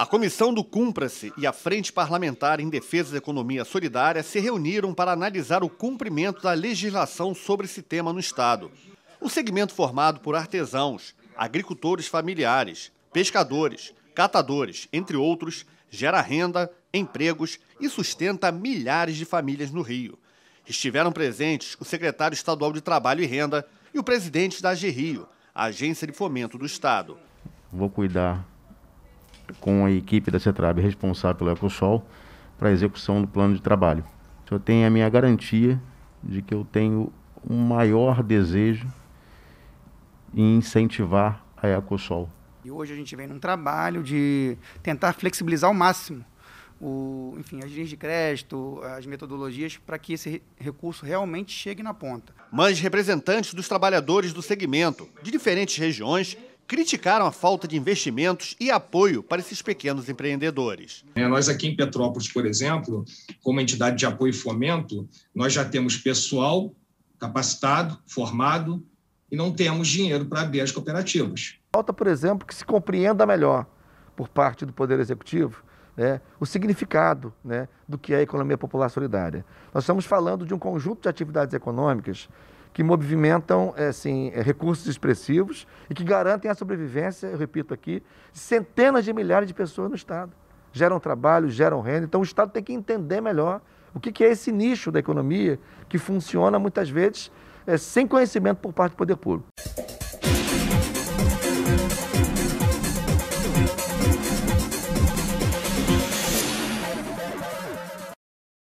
A Comissão do Cumpra-se e a Frente Parlamentar em Defesa da Economia Solidária se reuniram para analisar o cumprimento da legislação sobre esse tema no Estado. O segmento formado por artesãos, agricultores familiares, pescadores, catadores, entre outros, gera renda, empregos e sustenta milhares de famílias no Rio. Estiveram presentes o secretário estadual de Trabalho e Renda e o presidente da AGRIO, Agência de Fomento do Estado. Vou cuidar com a equipe da CETRAB responsável pelo EcoSol para a execução do plano de trabalho. Eu tenho a minha garantia de que eu tenho um maior desejo em incentivar a EcoSol. E hoje a gente vem num trabalho de tentar flexibilizar ao máximo o, enfim, as linhas de crédito, as metodologias para que esse recurso realmente chegue na ponta. Mas representantes dos trabalhadores do segmento, de diferentes regiões, criticaram a falta de investimentos e apoio para esses pequenos empreendedores. É, nós aqui em Petrópolis, por exemplo, como entidade de apoio e fomento, nós já temos pessoal capacitado, formado e não temos dinheiro para abrir as cooperativas. Falta, por exemplo, que se compreenda melhor por parte do Poder Executivo né, o significado né, do que é a economia popular solidária. Nós estamos falando de um conjunto de atividades econômicas que movimentam é, assim, é, recursos expressivos e que garantem a sobrevivência, eu repito aqui, de centenas de milhares de pessoas no Estado. Geram trabalho, geram renda, então o Estado tem que entender melhor o que é esse nicho da economia que funciona muitas vezes é, sem conhecimento por parte do poder público.